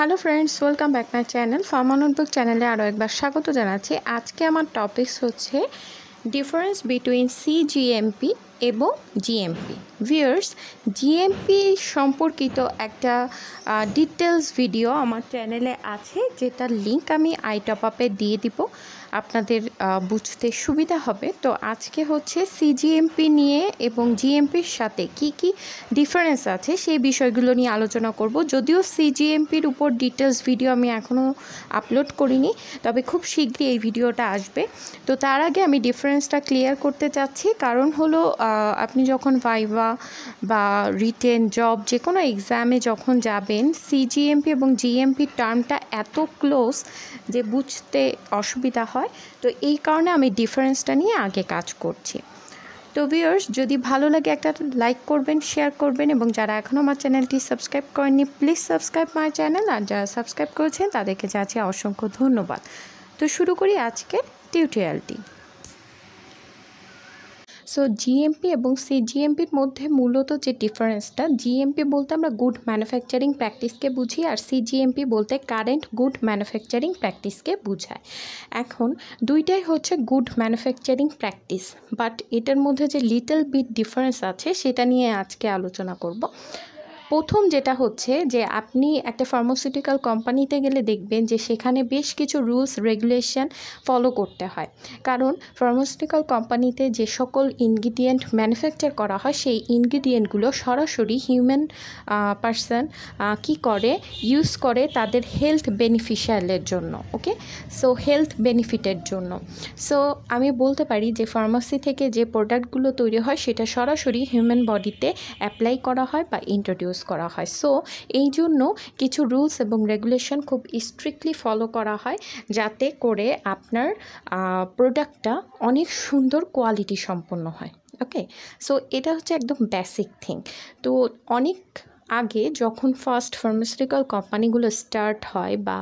Hello friends welcome back my channel pharma notebook চ্যানেলে আরও একবার স্বাগত জানাচ্ছি আজকে আমার টপিকস হচ্ছে ডিফারেন্স বিটুইন সিজিএমপি এবং জিএমপি ভিউয়ার্স জিএমপি সম্পর্কিত একটা ডিটেলস ভিডিও আমার চ্যানেলে আছে যেটা লিঙ্ক আমি আই টপ আপে দিয়ে দিব আপনাদের বুঝতে সুবিধা হবে তো আজকে হচ্ছে সিজিএমপি নিয়ে এবং জিএমপির সাথে কি কি ডিফারেন্স আছে সেই বিষয়গুলো নিয়ে আলোচনা করব যদিও সিজিএমপির উপর ডিটেলস ভিডিও আমি এখনও আপলোড করিনি তবে খুব শীঘ্রই এই ভিডিওটা আসবে তো তার আগে আমি ডিফারেন্সটা ক্লিয়ার করতে চাচ্ছি কারণ হলো আপনি যখন ভাইভা বা রিটেন জব যে কোনো এক্সামে যখন যাবেন সিজিএমপি এবং জিএমপি টার্মটা এত ক্লোজ যে বুঝতে অসুবিধা হয় তো এই কারণে আমি ডিফারেন্সটা নিয়ে আগে কাজ করছি তো ভিউয়ার্স যদি ভালো লাগে একটা লাইক করবেন শেয়ার করবেন এবং যারা এখনও আমার চ্যানেলটি সাবস্ক্রাইব করেননি প্লিজ সাবস্ক্রাইব মাই চ্যানেল আর যারা সাবস্ক্রাইব করেছেন তাদেরকে যাচ্ছে অসংখ্য ধন্যবাদ তো শুরু করি আজকের টিউটোরিয়ালটি সো জিএমপি এবং সিজিএমপির মধ্যে মূলত যে ডিফারেন্সটা জিএমপি বলতে আমরা গুড ম্যানুফ্যাকচারিং প্র্যাকটিসকে বুঝি আর সিজিএমপি বলতে কারেন্ট গুড ম্যানুফ্যাকচারিং প্র্যাকটিসকে বুঝায় এখন দুইটাই হচ্ছে গুড ম্যানুফ্যাকচারিং প্র্যাকটিস বাট এটার মধ্যে যে লিটল বিট ডিফারেন্স আছে সেটা নিয়ে আজকে আলোচনা করব প্রথম যেটা হচ্ছে যে আপনি একটা ফার্মাসিউটিক্যাল কোম্পানিতে গেলে দেখবেন যে সেখানে বেশ কিছু রুলস রেগুলেশন ফলো করতে হয় কারণ ফার্মাসিউটিক্যাল কোম্পানিতে যে সকল ইনগ্রিডিয়েন্ট ম্যানুফ্যাকচার করা হয় সেই ইনগ্রিডিয়েন্টগুলো সরাসরি হিউম্যান পারসন কি করে ইউজ করে তাদের হেলথ বেনিফিশিয়ালের জন্য ওকে সো হেলথ বেনিফিটের জন্য সো আমি বলতে পারি যে ফার্মাসি থেকে যে প্রোডাক্টগুলো তৈরি হয় সেটা সরাসরি হিউম্যান বডিতে অ্যাপ্লাই করা হয় বা ইন্ট্রোডিউস ইউজ করা হয় সো এই জন্য কিছু রুলস এবং রেগুলেশন খুব স্ট্রিক্টলি ফলো করা হয় যাতে করে আপনার প্রোডাক্টটা অনেক সুন্দর কোয়ালিটি সম্পন্ন হয় ওকে সো এটা হচ্ছে একদম বেসিক থিং তো অনেক আগে যখন ফার্স্ট ফার্মাসিউটিক্যাল কোম্পানিগুলো স্টার্ট হয় বা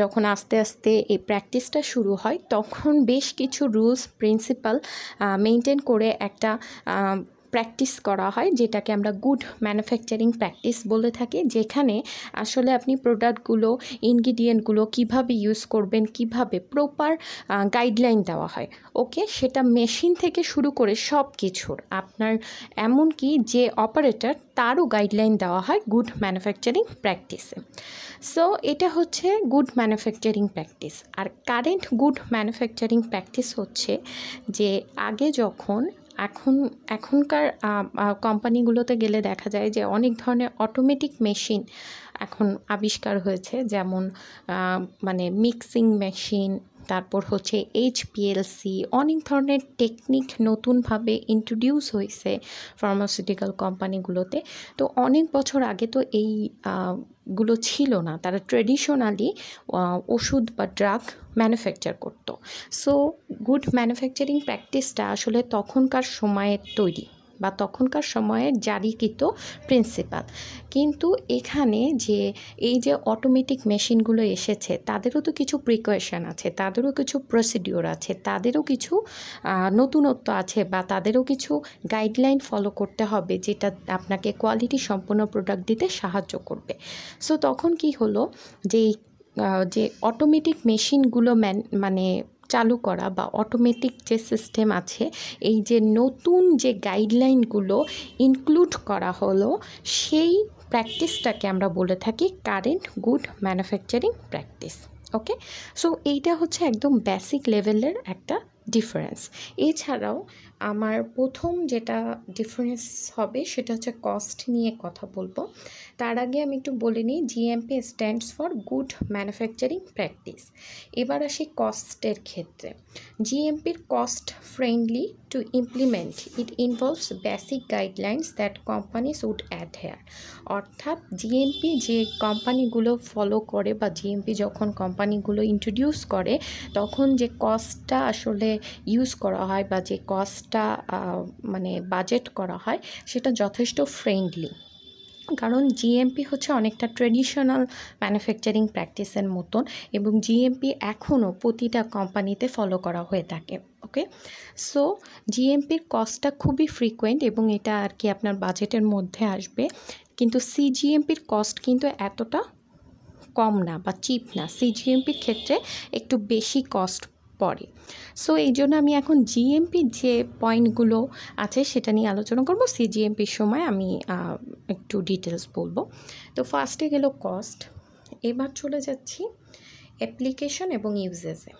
যখন আস্তে আস্তে এই প্র্যাকটিসটা শুরু হয় তখন বেশ কিছু রুলস প্রিন্সিপাল মেনটেন করে একটা প্র্যাকটিস করা হয় যেটাকে আমরা গুড ম্যানুফ্যাকচারিং প্র্যাকটিস বলে থাকি যেখানে আসলে আপনি প্রোডাক্টগুলো ইনগ্রিডিয়েন্টগুলো কিভাবে ইউজ করবেন কিভাবে প্রপার গাইডলাইন দেওয়া হয় ওকে সেটা মেশিন থেকে শুরু করে সব কিছুর আপনার এমনকি যে অপারেটর তারও গাইডলাইন দেওয়া হয় গুড ম্যানুফ্যাকচারিং প্র্যাকটিসে সো এটা হচ্ছে গুড ম্যানুফ্যাকচারিং প্র্যাকটিস আর কারেন্ট গুড ম্যানুফ্যাকচারিং প্র্যাকটিস হচ্ছে যে আগে যখন এখন এখনকার কোম্পানিগুলোতে গেলে দেখা যায় যে অনেক ধরনের অটোমেটিক মেশিন এখন আবিষ্কার হয়েছে যেমন মানে মিক্সিং মেশিন তারপর হচ্ছে এইচপিএলসি অনেক ধরনের টেকনিক নতুনভাবে ইন্ট্রোডিউস হয়েছে ফার্মাসিউটিক্যাল কোম্পানিগুলোতে তো অনেক বছর আগে তো এই গুলো ছিল না তারা ট্রেডিশনালি ওষুধ বা ড্রাগ ম্যানুফ্যাকচার করত সো গুড ম্যানুফ্যাকচারিং প্র্যাকটিসটা আসলে তখনকার সময়ের তৈরি বা তখনকার সময়ে জারিকৃত প্রিন্সিপাল কিন্তু এখানে যে এই যে অটোমেটিক মেশিনগুলো এসেছে তাদেরও তো কিছু প্রিকশন আছে তাদেরও কিছু প্রসিডিওর আছে তাদেরও কিছু নতুনত্ব আছে বা তাদেরও কিছু গাইডলাইন ফলো করতে হবে যেটা আপনাকে কোয়ালিটি সম্পন্ন প্রোডাক্ট দিতে সাহায্য করবে সো তখন কি হলো যে যে অটোমেটিক মেশিনগুলো ম্যান মানে চালু করা বা অটোমেটিক যে সিস্টেম আছে এই যে নতুন যে গাইডলাইনগুলো ইনক্লুড করা হলো সেই প্র্যাকটিসটাকে আমরা বলে থাকি current good manufacturing practice okay so এইটা হচ্ছে একদম বেসিক লেভেলের একটা ডিফারেন্স এছাড়াও আমার প্রথম যেটা ডিফারেন্স হবে সেটা হচ্ছে কস্ট নিয়ে কথা বলবো তার আগে আমি একটু বলে নিই GMP stands for good manufacturing practice এবার আসি কস্টের ক্ষেত্রে জিএমপির cost friendly to implement it involves basic guidelines that companies would adhere অর্থাৎ জিএমপি যে কোম্পানিগুলো ফলো করে বা জিএমপি যখন কোম্পানিগুলো ইন্ট্রোডিউস করে তখন যে কস্টটা আসলে ইউজ করা হয় বা যে কস্ট খরচটা মানে বাজেট করা হয় সেটা যথেষ্ট ফ্রেন্ডলি কারণ জিএমপি হচ্ছে অনেকটা ট্রেডিশনাল ম্যানুফ্যাকচারিং প্র্যাকটিসের মতন এবং জিএমপি এখনও প্রতিটা কোম্পানিতে ফলো করা হয়ে থাকে ওকে সো জিএমপির কস্টটা খুবই ফ্রিকোয়েন্ট এবং এটা আর কি আপনার বাজেটের মধ্যে আসবে কিন্তু সিজিএমপির কস্ট কিন্তু এতটা কম না বা চিপ না সিজিএমপির ক্ষেত্রে একটু বেশি কস্ট পরে সো এই জন্য আমি এখন জিএমপি যে পয়েন্টগুলো আছে সেটা নিয়ে আলোচনা করব সিজিএমপির সময় আমি একটু ডিটেলস বলবো তো ফার্স্টে গেল কস্ট এবার চলে যাচ্ছি অ্যাপ্লিকেশন এবং usages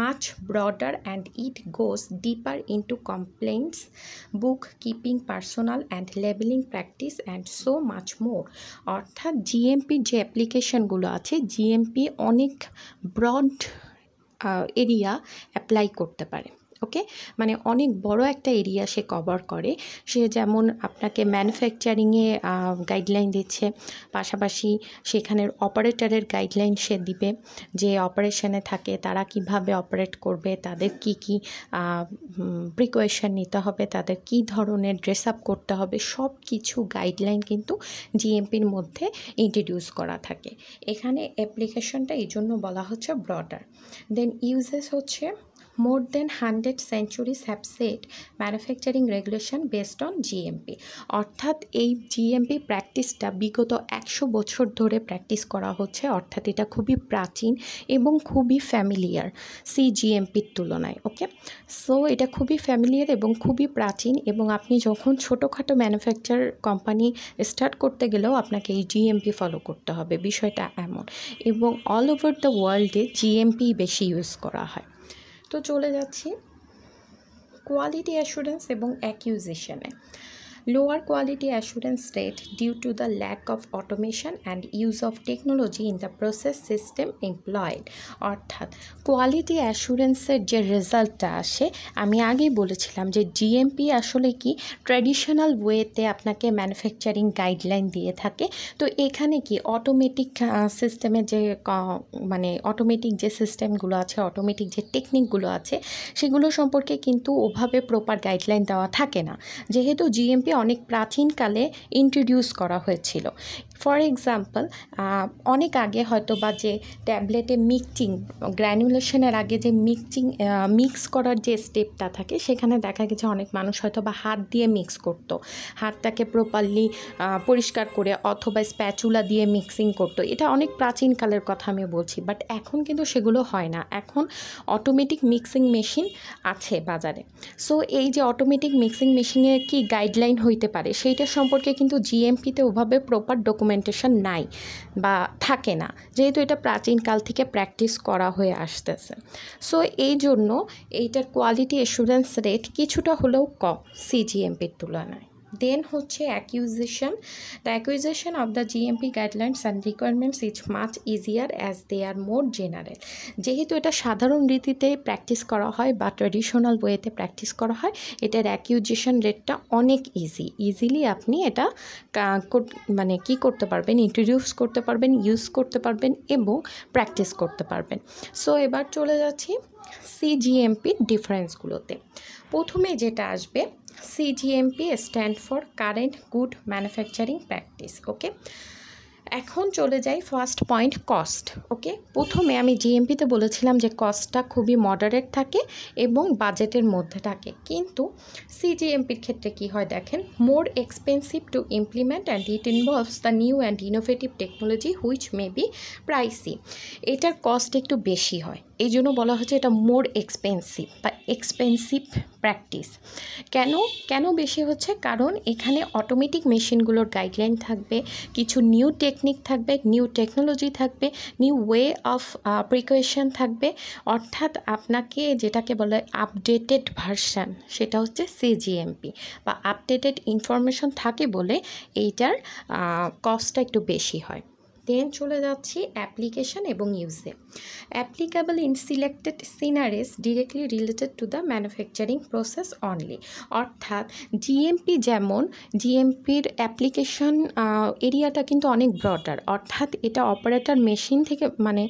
much broader and it goes deeper into complaints book keeping personnel and labelling practice and so much more অর্থাৎ জিএমপির যে অ্যাপ্লিকেশনগুলো আছে জিএমপি অনেক ব্রড এরিয়া অ্যাপ্লাই করতে পারে ওকে মানে অনেক বড় একটা এরিয়া সে কভার করে সে যেমন আপনাকে ম্যানুফ্যাকচারিংয়ে গাইডলাইন দিচ্ছে পাশাপাশি সেখানের অপারেটরের গাইডলাইন সে দিবে যে অপারেশনে থাকে তারা কিভাবে অপারেট করবে তাদের কি কি প্রিকোয়েশান নিতে হবে তাদের কি ধরনের ড্রেস আপ করতে হবে সব কিছু গাইডলাইন কিন্তু জিএমপির মধ্যে ইন্ট্রোডিউস করা থাকে এখানে অ্যাপ্লিকেশনটা এই জন্য বলা হচ্ছে ব্রডার দেন ইউজেস হচ্ছে more than 100 centuries have set manufacturing regulation based on GMP অর্থাৎ এই জিএমপি প্র্যাকটিসটা বিগত একশো বছর ধরে প্র্যাকটিস করা হচ্ছে অর্থাৎ এটা খুবই প্রাচীন এবং খুবই ফ্যামিলিয়ার সি জিএমপির তুলনায় ওকে সো এটা খুবই ফ্যামিলিয়ার এবং খুবই প্রাচীন এবং আপনি যখন ছোটোখাটো ম্যানুফ্যাকচার কোম্পানি স্টার্ট করতে গেলেও আপনাকে এই জিএমপি ফলো করতে হবে বিষয়টা এমন এবং অল ওভার দ্য ওয়ার্ল্ডে জিএমপি বেশি ইউজ করা হয় তো চলে যাচ্ছি কোয়ালিটি অ্যাসুরেন্স এবং অ্যাকিউজেশানে lower quality assurance rate due to the lack of automation and use of technology in the process system employed অর্থাৎ কোয়ালিটি অ্যাসুরেন্সের যে রেজাল্টটা আসে আমি আগেই বলেছিলাম যে জিএমপি আসলে কি ট্র্যাডিশনাল ওয়েতে আপনাকে ম্যানুফ্যাকচারিং গাইডলাইন দিয়ে থাকে তো এখানে কি অটোমেটিক সিস্টেমের যে মানে অটোমেটিক যে সিস্টেমগুলো আছে অটোমেটিক যে টেকনিকগুলো আছে সেগুলো সম্পর্কে কিন্তু ওভাবে প্রপার গাইডলাইন দেওয়া থাকে না যেহেতু জিএমপি অনেক প্রাচীনকালে ইন্ট্রোডিউস করা হয়েছিল ফর এক্সাম্পল অনেক আগে হয়তো বা যে ট্যাবলেটে মিক্সিং গ্র্যানুলেশনের আগে যে মিক্সিং মিক্স করার যে স্টেপটা থাকে সেখানে দেখা গেছে অনেক মানুষ হয়তো বা হাত দিয়ে মিক্স করত। হাতটাকে প্রপারলি পরিষ্কার করে অথবা স্প্যাচুলা দিয়ে মিক্সিং করত। এটা অনেক প্রাচীনকালের কথা আমি বলছি বাট এখন কিন্তু সেগুলো হয় না এখন অটোমেটিক মিক্সিং মেশিন আছে বাজারে সো এই যে অটোমেটিক মিক্সিং মেশিনের কি গাইডলাইন হইতে পারে সেইটা সম্পর্কে কিন্তু জিএমপিতে ওভাবে প্রপার ডকুমেন্ট ডকুমেন্টেশন নাই বা থাকে না যেহেতু এটা প্রাচীনকাল থেকে প্র্যাকটিস করা হয়ে আসতেছে সো এই জন্য এইটার কোয়ালিটি অ্যাসুরেন্স রেট কিছুটা হলেও কম সিজিএমপির তুলনায় দেন হচ্ছে acquisition the acquisition of the GMP guidelines and requirements is much easier as they are more general যেহেতু এটা সাধারণ রীতিতে প্র্যাকটিস করা হয় বা ট্র্যাডিশনাল ওয়েতে প্র্যাকটিস করা হয় এটার অ্যাকিউজেশন রেটটা অনেক ইজি ইজিলি আপনি এটা মানে কি করতে পারবেন ইন্ট্রোডিউস করতে পারবেন ইউজ করতে পারবেন এবং প্র্যাকটিস করতে পারবেন সো এবার চলে যাচ্ছি সিজিএমপির ডিফারেন্সগুলোতে প্রথমে যেটা আসবে CGMP stand for current good manufacturing practice okay এখন চলে যাই ফার্স্ট পয়েন্ট কস্ট ওকে প্রথমে আমি জিএমপিতে বলেছিলাম যে কস্টটা খুবই মডারেট থাকে এবং বাজেটের মধ্যে থাকে কিন্তু সিজিএমপির ক্ষেত্রে কি হয় দেখেন more expensive to implement and it involves the new and innovative technology which may be pricey এটার কস্ট একটু বেশি হয় এই জন্য বলা হচ্ছে এটা মোর এক্সপেন্সিভ বা এক্সপেন্সিভ প্র্যাকটিস কেন কেন বেশি হচ্ছে কারণ এখানে অটোমেটিক মেশিনগুলোর গাইডলাইন থাকবে কিছু নিউ টেকনিক থাকবে নিউ টেকনোলজি থাকবে নিউ ওয়ে অফ প্রিকুয়েশন থাকবে অর্থাৎ আপনাকে যেটাকে বলে আপডেটেড ভার্সান সেটা হচ্ছে সিজিএমপি বা আপডেটেড ইনফরমেশন থাকে বলে এইটার কস্টটা একটু বেশি হয় দেন চলে যাচ্ছি অ্যাপ্লিকেশান এবং usage applicable in selected scenarios directly related to the manufacturing process only অর্থাৎ ডিএমপি যেমন জিএমপির অ্যাপ্লিকেশন এরিয়াটা কিন্তু অনেক ব্রডার অর্থাৎ এটা অপারেটর মেশিন থেকে মানে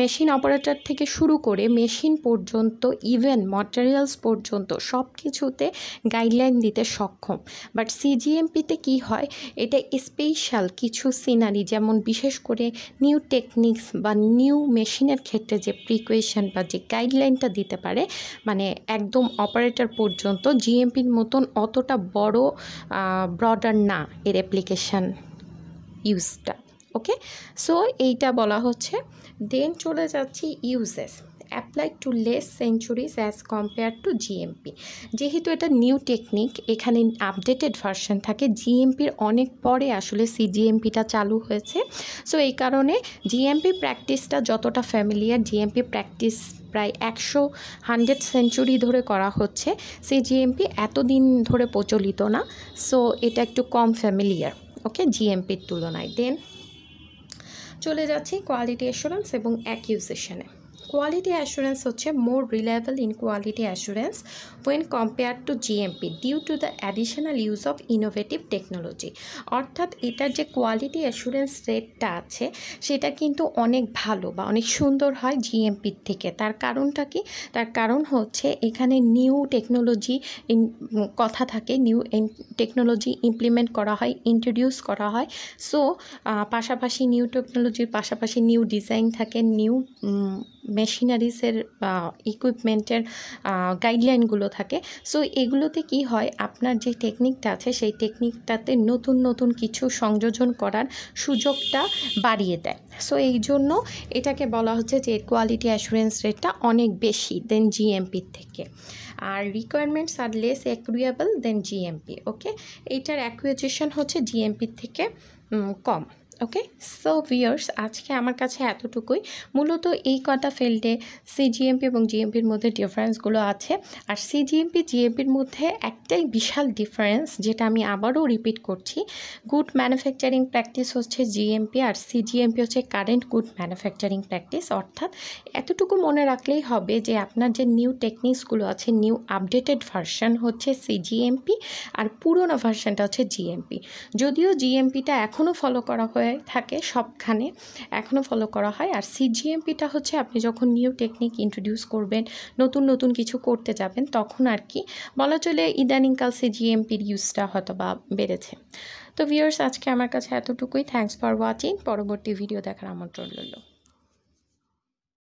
মেশিন অপারেটর থেকে শুরু করে মেশিন পর্যন্ত ইভেন মটেরিয়ালস পর্যন্ত সব কিছুতে গাইডলাইন দিতে সক্ষম বাট সিজিএমপিতে কি হয় এটা স্পেশাল কিছু সিনারি যেমন বিশেষ করে নিউ টেকনিক্স বা নিউ মেশিনের ক্ষেত্রে যে প্রিকুয়েশন বা যে গাইডলাইনটা দিতে পারে মানে একদম অপারেটর পর্যন্ত জিএমপির মতন অতটা বড় ব্রডার না এর অ্যাপ্লিকেশান ইউজটা ওকে সো এইটা বলা হচ্ছে দেন চলে যাচ্ছি usages applied to less centuries as compare to GMP যেহেতু এটা নিউ টেকনিক এখানে আপডেটেড ভার্সন থাকে জিএমপির অনেক পরে আসলে সিজিএমপিটা চালু হয়েছে সো এই কারণে জিএমপি প্র্যাকটিসটা যতটা ফ্যামিলিয়ার জিএমপি প্র্যাকটিস প্রায় একশো হান্ড্রেড সেঞ্চুরি ধরে করা হচ্ছে সেই জিএমপি এতদিন ধরে প্রচলিত না সো এটা একটু কম ফ্যামিলিয়ার ওকে জিএমপির তুলনায় দেন চলে যাচ্ছি কোয়ালিটি অ্যাসুরেন্স এবং অ্যাকিউজেশনে কোয়ালিটি অ্যাসুরেন্স হচ্ছে more reliable in quality assurance when compare to GMP due to the additional use of innovative technology অর্থাৎ এটার যে কোয়ালিটি অ্যাসুরেন্স রেটটা আছে সেটা কিন্তু অনেক ভালো বা অনেক সুন্দর হয় জিএমপির থেকে তার কারণটা কি তার কারণ হচ্ছে এখানে নিউ টেকনোলজি কথা থাকে নিউ টেকনোলজি ইমপ্লিমেন্ট করা হয় ইন্ট্রোডিউস করা হয় সো পাশাপাশি নিউ টেকনোলজির পাশাপাশি নিউ ডিজাইন থাকে নিউ মেশিনারিসের ইকুইপমেন্টের গাইডলাইনগুলো থাকে সো এগুলোতে কি হয় আপনার যে টেকনিকটা আছে সেই টেকনিকটাতে নতুন নতুন কিছু সংযোজন করার সুযোগটা বাড়িয়ে দেয় সো এই জন্য এটাকে বলা হচ্ছে যে কোয়ালিটি অ্যাসুরেন্স রেটটা অনেক বেশি দেন জিএমপির থেকে আর রিকোয়ারমেন্টস আর less achievable than GMP okay এইটার অ্যাকুয়েজেশন হচ্ছে জিএমপির থেকে কম ওকে সো ভিয়ার্স আজকে আমার কাছে এতটুকুই মূলত এই কটা ফিল্ডে সিজিএমপি এবং জিএমপির মধ্যে ডিফারেন্সগুলো আছে আর সিজিএমপি জিএমপির মধ্যে একটাই বিশাল ডিফারেন্স যেটা আমি আবারও রিপিট করছি গুড ম্যানুফ্যাকচারিং প্র্যাকটিস হচ্ছে জিএমপি আর সিজিএমপি হচ্ছে কারেন্ট গুড ম্যানুফ্যাকচারিং প্র্যাকটিস অর্থাৎ এতটুকু মনে রাখলেই হবে যে আপনার যে নিউ টেকনিক্সগুলো আছে নিউ আপডেটেড ভার্সন হচ্ছে সিজিএমপি আর পুরনো ভার্সনটা হচ্ছে জিএমপি যদিও জিএমপিটা এখনও ফলো করা হয়ে হয়ে থাকে সবখানে এখনও ফলো করা হয় আর সিজিএমপিটা হচ্ছে আপনি যখন নিউ টেকনিক ইন্ট্রোডিউস করবেন নতুন নতুন কিছু করতে যাবেন তখন আর কি বলা চলে ইদানিংকাল সিজিএমপির ইউজটা হয়তো বা বেড়েছে তো ভিউয়ার্স আজকে আমার কাছে এতটুকুই থ্যাংকস ফর ওয়াচিং পরবর্তী ভিডিও দেখার আমন্ত্রণ রইল